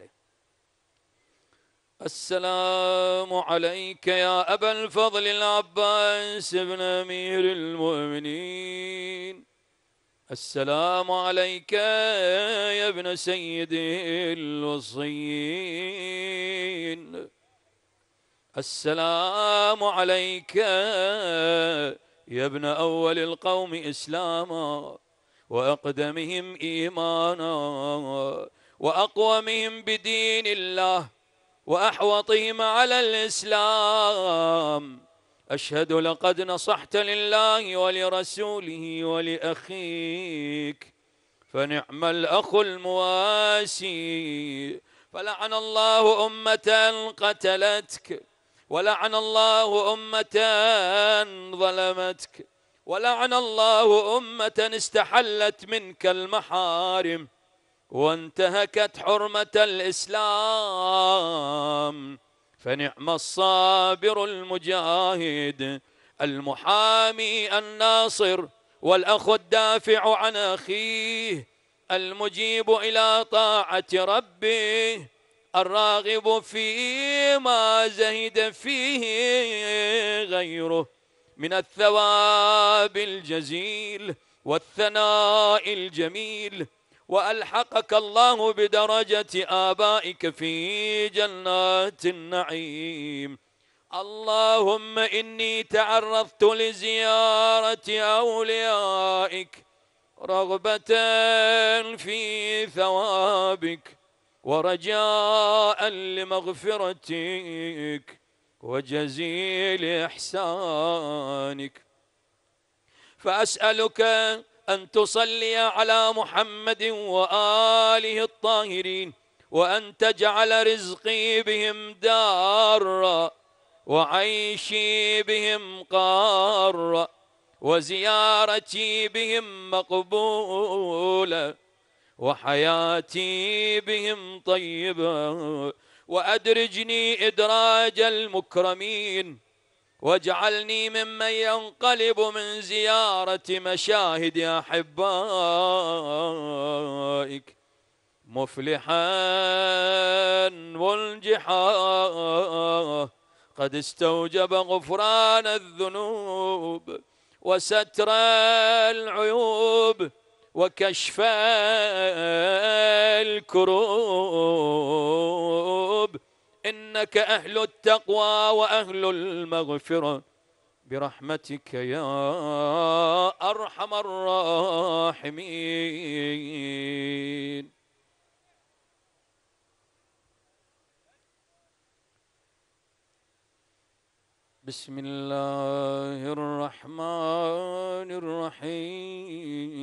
عليه السلام عليك يا أبا الفضل العباس بن أمير المؤمنين السلام عليك يا ابن سيد الوصيين السلام عليك يا ابن أول القوم إسلاما وأقدمهم إيمانا وأقومهم بدين الله وأحوطهم على الإسلام أشهد لقد نصحت لله ولرسوله ولأخيك فنعم الأخ المواسي فلعن الله أمة قتلتك ولعن الله أمة ظلمتك ولعن الله أمة استحلت منك المحارم وانتهكت حرمة الإسلام فنعم الصابر المجاهد المحامي الناصر والأخ الدافع عن أخيه المجيب إلى طاعة ربه الراغب فيما زهد فيه غيره من الثواب الجزيل والثناء الجميل وألحقك الله بدرجة آبائك في جنات النعيم اللهم إني تعرضت لزيارة أوليائك رغبة في ثوابك ورجاء لمغفرتك وجزيل إحسانك فأسألك أن تصلي على محمد وآله الطاهرين وأن تجعل رزقي بهم دارا وعيشي بهم قارا وزيارتي بهم مقبولة وحياتي بهم طيبة وأدرجني إدراج المكرمين واجعلني ممن ينقلب من زيارة مشاهد أحبائك مفلحا منجحا قد استوجب غفران الذنوب وستر العيوب وكشف الكروب إنك أهل التقوى وأهل المغفرة برحمتك يا أرحم الراحمين بسم الله الرحمن الرحيم